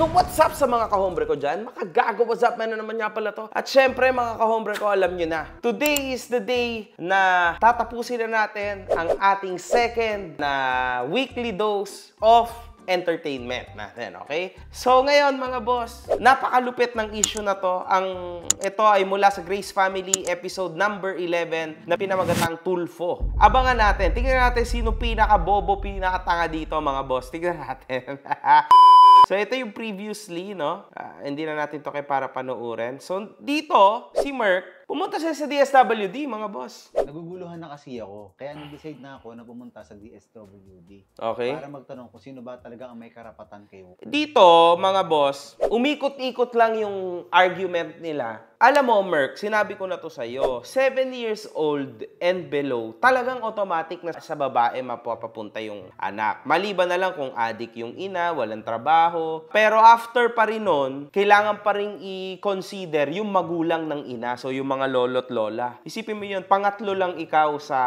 So what's up sa mga kahombre ko dyan? Makagago, what's up? Ano naman nga pala to? At syempre mga kahombre ko, alam nyo na. Today is the day na tatapusin na natin ang ating second na weekly dose of entertainment natin, okay? So ngayon mga boss, napakalupit ng issue na to. Ang ito ay mula sa Grace Family episode number 11 na pinamagatang Tulfo. Abangan natin. Tingnan natin sino pinaka bobo, pinaka tanga dito mga boss. Tingnan natin. So ito yung previously, no? Uh, hindi na natin to kay para panoorin. So dito, si Merck, pumunta siya sa DSWD, mga boss. Naguguluhan na kasi ako. Kaya nag-decide na ako na pumunta sa DSWD. Okay. Para magtanong kung sino ba talaga ang may karapatan kayo. Dito, mga boss, umikot-ikot lang yung argument nila alam mo, Merck, sinabi ko na to sa'yo, 7 years old and below, talagang automatic na sa babae mapapapunta yung anak. Maliban na lang kung adik yung ina, walang trabaho. Pero after pa rin nun, kailangan pa rin i-consider yung magulang ng ina, so yung mga lolo't lola. Isipin mo yun, pangatlo lang ikaw sa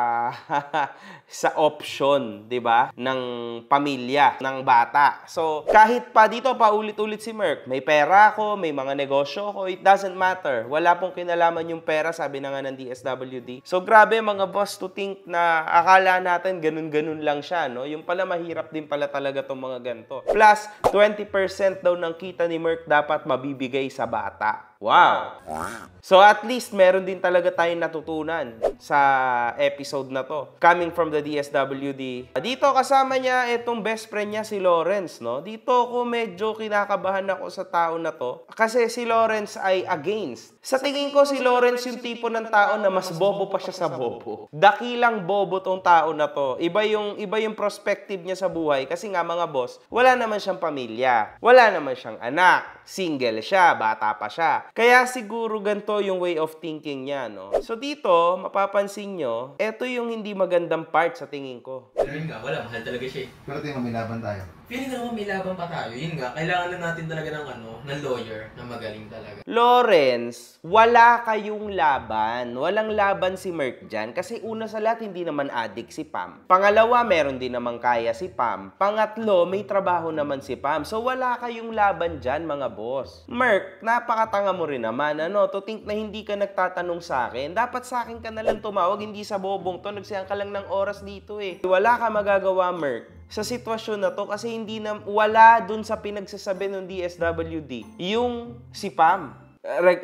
sa option, 'di ba, ng pamilya, ng bata. So, kahit pa dito paulit-ulit si Merck, may pera ako, may mga negosyo ako, it doesn't matter wala pong kinalaman yung pera, sabi na nga ng DSWD. So grabe mga boss to think na akala natin ganun-ganun lang siya, no? Yung pala mahirap din pala talaga tong mga ganito. Plus, 20% daw ng kita ni Merck dapat mabibigay sa bata. Wow! So at least meron din talaga tayong natutunan sa episode na to. Coming from the DSWD. Dito kasama niya itong best friend niya si Lawrence, no? Dito ko medyo kinakabahan ako sa tao na to kasi si Lawrence ay against. Sa tingin ko si Lawrence yung tipo ng tao na mas bobo pa siya sa bobo. Dakilang bobo tong tao na to. Iba yung iba yung perspective niya sa buhay kasi nga mga boss, wala naman siyang pamilya. Wala naman siyang anak. Single siya, bata pa siya. Kaya siguro ganito yung way of thinking niya, no? So dito, mapapansin nyo, eto yung hindi magandang part sa tingin ko. Pero ka, nga, wala. Mahal talaga siya eh. Pero tingnan, may laban tayo feeling ko naman may laban pa tayo. Yun nga, kailangan na natin talaga ng ano, ng lawyer na magaling talaga. Lawrence, wala kayong laban. Walang laban si Merk dyan. Kasi una sa lahat, hindi naman adik si Pam. Pangalawa, meron din naman kaya si Pam. Pangatlo, may trabaho naman si Pam. So wala kayong laban dyan, mga boss. Merk, napakatanga mo rin naman. Ano, to think na hindi ka nagtatanong sa akin. Dapat sa akin ka na lang tumawag, hindi sa bobong to. Nagsayang ka lang ng oras dito eh. Wala ka magagawa, Merk sa sitwasyon na to kasi hindi na wala dun sa pinagsasabi ng DSWD yung si Pam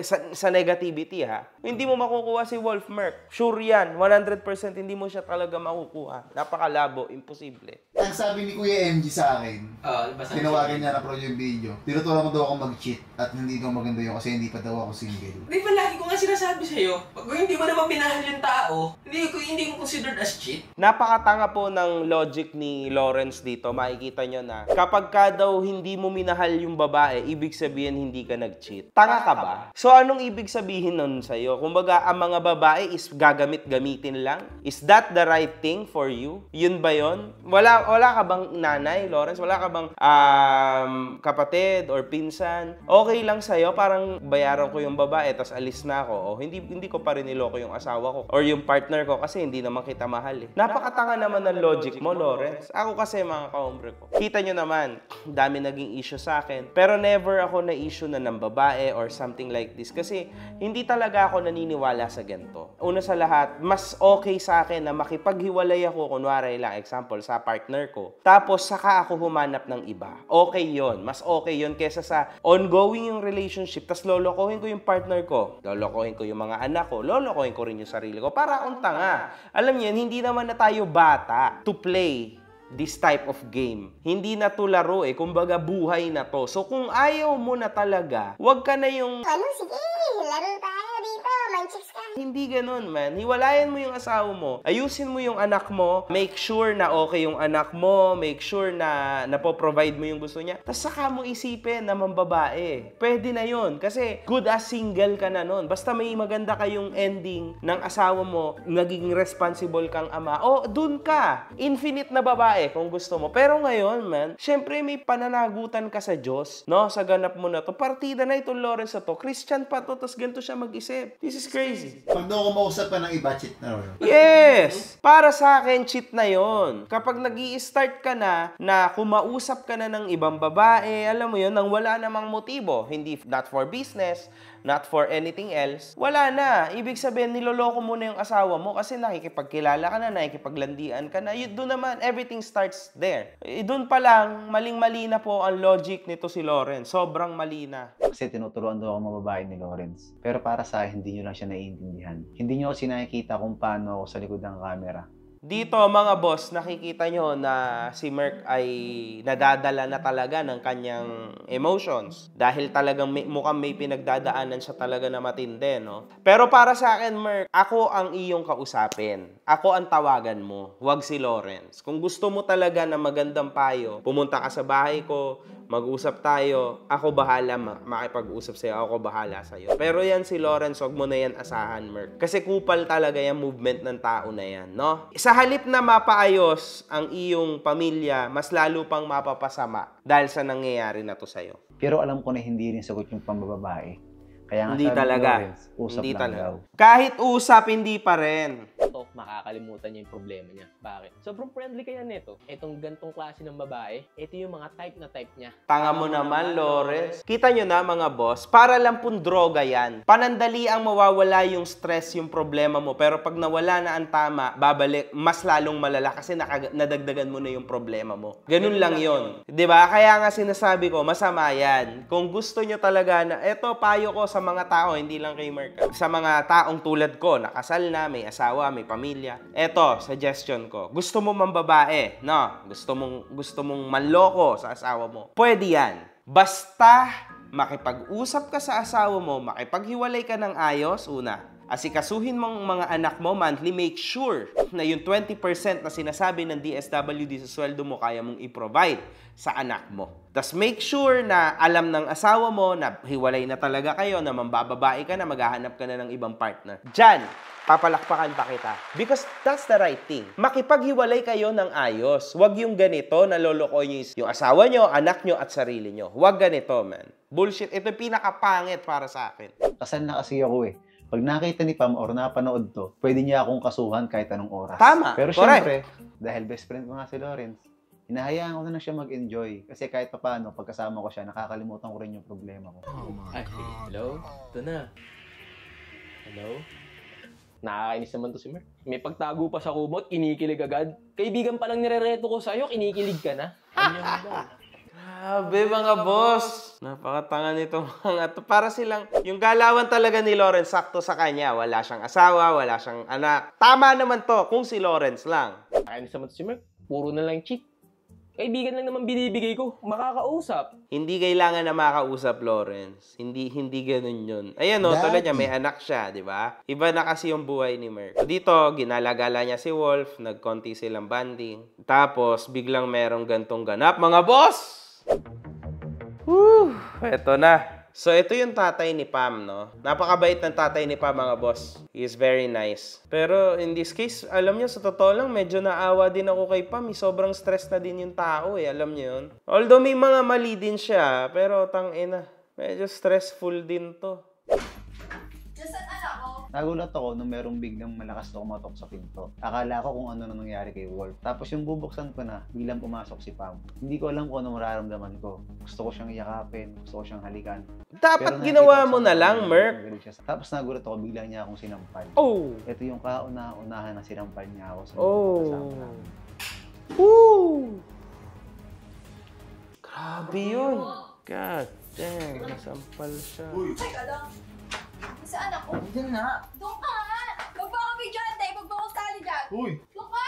sa, sa negativity ha. Hindi mo makukuha si Wolf Merck. Sure yan, 100% hindi mo siya talaga makukuha. Napakalabo, imposible. Ang sabi ni Kuya MG sa akin, uh, tinawagan niya na pro yung video. tinuturo ko daw ako mag-cheat at hindi daw maganda yun kasi hindi pa daw ako single. Di ba lagi ko sinasabi sa'yo, pag hindi mo naman minahal yung tao, hindi ko hindi ko considered as cheat. Napakatanga po ng logic ni Lawrence dito. Makikita niyo na kapag ka daw hindi mo minahal yung babae, ibig sabihin hindi ka nag-cheat. Tanga ka ba? So anong ibig sabihin nun sa iyo? Kumbaga, ang mga babae is gagamit-gamitin lang? Is that the right thing for you? Yun ba yun? Wala, wala ka bang nanay, Lawrence? Wala ka bang um, kapatid or pinsan? Okay lang sa iyo parang bayaran ko yung babae, tas alis na ako ko o oh, hindi hindi ko pa rin niloko yung asawa ko or yung partner ko kasi hindi naman kita mahal eh. Napakatanga naman ng logic mo, Lawrence. Ako kasi mga kaombre ko. Kita nyo naman, dami naging issue sa akin. Pero never ako na issue na ng babae or something like this kasi hindi talaga ako naniniwala sa ganito. Una sa lahat, mas okay sa akin na makipaghiwalay ako kunwari lang example sa partner ko. Tapos saka ako humanap ng iba. Okay 'yon. Mas okay 'yon kaysa sa ongoing yung relationship Tapos, lolokohin ko yung partner ko. Loloko lolokohin ko yung mga anak ko, lolokohin ko rin yung sarili ko. Para akong tanga. Alam niyo, hindi naman na tayo bata to play this type of game. Hindi na to laro eh. Kumbaga, buhay na to. So, kung ayaw mo na talaga, wag ka na yung... Ano, sige, laro tayo friendships ka. Hindi ganun, man. Hiwalayan mo yung asawa mo. Ayusin mo yung anak mo. Make sure na okay yung anak mo. Make sure na napoprovide mo yung gusto niya. Tapos saka mo isipin na mambabae. Pwede na yun. Kasi good as single ka na nun. Basta may maganda kayong ending ng asawa mo, naging responsible kang ama. O, dun ka. Infinite na babae kung gusto mo. Pero ngayon, man, syempre may pananagutan ka sa Diyos. No? Sa ganap mo na to. Partida na itong Lawrence na to. Christian pa to. Tapos ganito siya mag-isip. This is crazy. Pag daw kumausap ka ng iba, cheat na rin. Yes! Para sa akin, cheat na yon. Kapag nag start ka na, na kumausap ka na ng ibang babae, alam mo yon nang wala namang motibo. Hindi, not for business, not for anything else. Wala na. Ibig sabihin, niloloko mo na yung asawa mo kasi nakikipagkilala ka na, nakikipaglandian ka na. You, doon naman, everything starts there. E, doon pa lang, maling-mali na po ang logic nito si Lawrence. Sobrang mali na. Kasi tinuturuan daw ako mga babae ni Lawrence. Pero para sa hindi nyo lang siya naiintindihan. Hindi niyo kasi nakikita kung paano ako sa likod ng camera. Dito mga boss, nakikita nyo na si Merk ay nadadala na talaga ng kanyang emotions. Dahil talagang may, mukhang may pinagdadaanan siya talaga na matindi, no? Pero para sa akin, Merk, ako ang iyong kausapin. Ako ang tawagan mo, wag si Lawrence. Kung gusto mo talaga na magandang payo, pumunta ka sa bahay ko, Mag-usap tayo. Ako bahala ma- makipag-usap sa'yo. Ako bahala sa'yo. Pero yan si Lawrence, huwag mo na yan asahan, Merk. Kasi kupal talaga yung movement ng tao na yan, no? Sa halip na mapaayos ang iyong pamilya, mas lalo pang mapapasama dahil sa nangyayari na to sa'yo. Pero alam ko na hindi rin sagot yung pambababae kaya nga hindi talaga. Lawrence, usap hindi lang talaga. Daw. Kahit usap, hindi pa rin. So, makakalimutan niya yung problema niya. Bakit? Sobrang friendly kaya nito. Itong gantong klase ng babae, ito yung mga type na type niya. Tanga mo naman, Lawrence. Kita nyo na, mga boss, para lang pong droga yan. Panandali ang mawawala yung stress, yung problema mo. Pero pag nawala na ang tama, babalik, mas lalong malala kasi nadagdagan mo na yung problema mo. Ganun lang yon, 'Di ba? Kaya nga sinasabi ko, masama yan. Kung gusto nyo talaga na, eto, payo ko sa sa mga tao, hindi lang kay Mark. Sa mga taong tulad ko, nakasal na, may asawa, may pamilya. Eto, suggestion ko. Gusto mo mambabae, no? Gusto mong, gusto mong manloko sa asawa mo. Pwede yan. Basta makipag-usap ka sa asawa mo, makipaghiwalay ka ng ayos, una asikasuhin mong mga anak mo monthly, make sure na yung 20% na sinasabi ng DSWD sa sweldo mo, kaya mong i-provide sa anak mo. Tapos make sure na alam ng asawa mo na hiwalay na talaga kayo, na mambababae ka na, maghahanap ka na ng ibang partner. Diyan, papalakpakan pa kita. Because that's the right thing. Makipaghiwalay kayo ng ayos. Huwag yung ganito na loloko yung asawa nyo, anak nyo, at sarili nyo. Huwag ganito, man. Bullshit. Ito yung pinakapangit para sa akin. Kasal na kasi ako eh pag nakita ni Pam or napanood to, pwede niya akong kasuhan kahit anong oras. Tama. Pero correct. syempre, dahil best friend ko nga si Lawrence, hinahayaan ko na lang siya mag-enjoy. Kasi kahit papaano, pagkasama ko siya, nakakalimutan ko rin yung problema ko. Oh my God. hello? Ito na. Hello? Nakakainis naman to si Mer. May pagtago pa sa kumot, kinikilig agad. Kaibigan pa lang nirereto ko sa'yo, kinikilig ka na. Ano ba? Grabe mga boss! Napakatanga nito mga to. Para silang, yung galawan talaga ni Lawrence sakto sa kanya. Wala siyang asawa, wala siyang anak. Tama naman to kung si Lawrence lang. Ayun sa si Mark, puro na lang cheat. Kaibigan lang naman binibigay ko, makakausap. Hindi kailangan na makausap, Lawrence. Hindi hindi ganoon yun. Ayan o, tulad niya, may anak siya, di ba? Iba na kasi yung buhay ni Merk. Dito, ginalagala niya si Wolf, nagkonti silang banding. Tapos, biglang merong gantong ganap, mga boss! Yes. eto na. So, ito yung tatay ni Pam, no? Napakabait ng tatay ni Pam, mga boss. He is very nice. Pero in this case, alam nyo, sa totoo lang, medyo naawa din ako kay Pam. Eh. Sobrang stress na din yung tao, eh. Alam nyo yun? Although may mga mali din siya, pero tang ina. Medyo stressful din to. Nagulat ako nung merong biglang malakas na kumatok sa pinto. Akala ko kung ano na nangyari kay Wolf. Tapos yung bubuksan ko na, bilang pumasok si Pam. Hindi ko alam kung ano mararamdaman ko. Gusto ko siyang yakapin, gusto ko siyang halikan. Dapat ginawa mo na lang, Merk. Tapos nagulat ako, bigla niya akong sinampal. Oh! Ito yung kauna-unahan na sinampal niya ako sa oh. kasama Woo! Grabe yun! God damn, nasampal siya. Uy! Saan ako? Diyan na. Doon ka nga! Huwag ba kami dyan, Dave? Huwag ba ako sali dyan? Uy! Doon ka!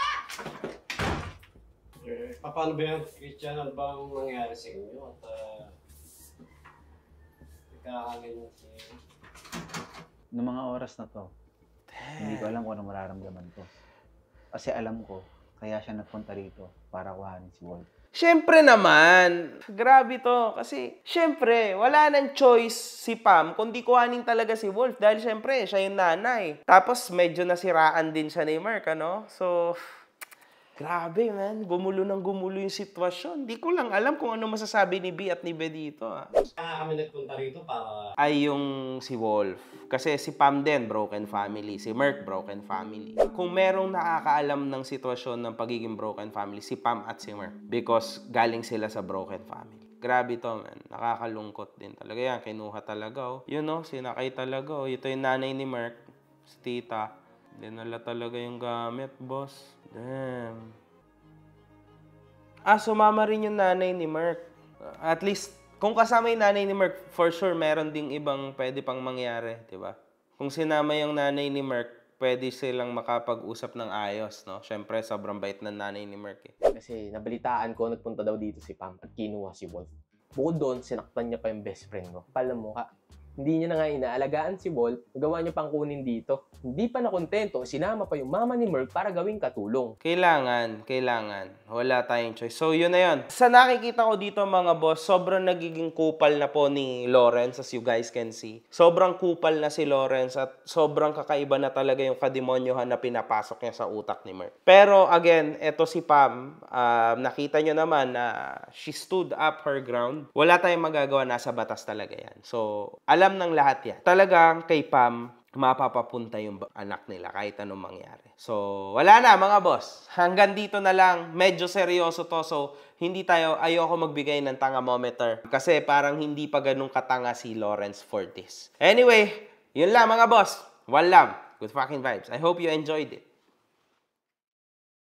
Eh, paano ba yan, Christian? Ano ba ang nangyari sa inyo? At, uh, ah, nagkakaganyan si... Noong mga oras na to, Damn. hindi ko alam kung ano mararamdaman ko. Kasi alam ko, kaya siya nagpunta rito para kuhanin si Walt. Siyempre naman, grabe to. Kasi, siyempre, wala nang choice si Pam kundi kuhanin talaga si Wolf. Dahil siyempre, siya yung nanay. Tapos, medyo nasiraan din siya ni Mark, ano? So, Grabe, man. Gumulo ng gumulo yung sitwasyon. Hindi ko lang alam kung ano masasabi ni B at ni B dito. Ah. Kaya ah, kami nagpunta rito para... Ay, yung si Wolf. Kasi si Pam din, broken family. Si Merk, broken family. Kung merong nakakaalam ng sitwasyon ng pagiging broken family, si Pam at si Merk. Because galing sila sa broken family grabe to man. Nakakalungkot din talaga yan. Kinuha talaga oh. Yun oh, sinakay talaga oh. Ito yung nanay ni Mark, si tita. Dinala talaga yung gamit, boss. Damn. Ah, sumama rin yung nanay ni Merc. At least, kung kasama yung nanay ni Merc, for sure, meron ding ibang pwede pang mangyari, di ba? Kung sinama yung nanay ni Merc, pwede silang makapag-usap ng ayos, no? Siyempre, sobrang bait ng nanay ni Merk eh. Kasi nabalitaan ko, nagpunta daw dito si Pam at kinuha si Wolf. Bukod doon, sinaktan niya pa yung best friend ko. Palamukha, hindi niya na nga inaalagaan si Ball, gawa niya pang kunin dito. Hindi pa nakontento, sinama pa yung mama ni Merc para gawing katulong. Kailangan, kailangan. Wala tayong choice. So yun na yun. Sa nakikita ko dito mga boss, sobrang nagiging kupal na po ni Lawrence as you guys can see. Sobrang kupal na si Lawrence at sobrang kakaiba na talaga yung kademonyohan na pinapasok niya sa utak ni Merc. Pero again, eto si Pam, uh, nakita nyo naman na she stood up her ground. Wala tayong magagawa, nasa batas talaga yan. So, alam alam ng lahat yan. Talagang kay Pam, mapapapunta yung anak nila kahit anong mangyari. So, wala na mga boss. Hanggang dito na lang. Medyo seryoso to. So, hindi tayo, ayoko magbigay ng tangamometer. Kasi parang hindi pa ganun katanga si Lawrence Fortis. Anyway, yun lang mga boss. One Good fucking vibes. I hope you enjoyed it.